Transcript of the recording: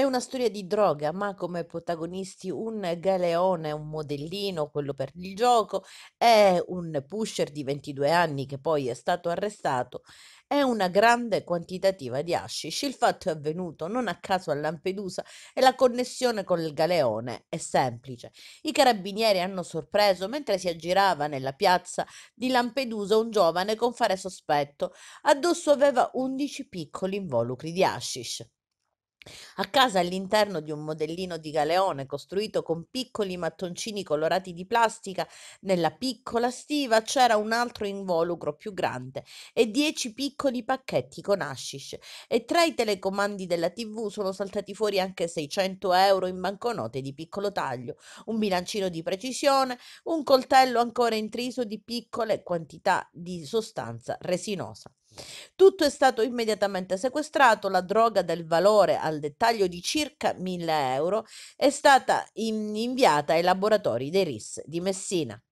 È una storia di droga, ma come protagonisti un galeone, un modellino, quello per il gioco, è un pusher di 22 anni che poi è stato arrestato, è una grande quantitativa di hashish. Il fatto è avvenuto non a caso a Lampedusa e la connessione con il galeone è semplice. I carabinieri hanno sorpreso mentre si aggirava nella piazza di Lampedusa un giovane con fare sospetto. Addosso aveva 11 piccoli involucri di hashish. A casa, all'interno di un modellino di galeone costruito con piccoli mattoncini colorati di plastica, nella piccola stiva c'era un altro involucro più grande e dieci piccoli pacchetti con hashish. E tra i telecomandi della TV sono saltati fuori anche 600 euro in banconote di piccolo taglio, un bilancino di precisione, un coltello ancora intriso di piccole quantità di sostanza resinosa. Tutto è stato immediatamente sequestrato, la droga del valore al dettaglio di circa 1000 euro è stata in inviata ai laboratori dei RIS di Messina.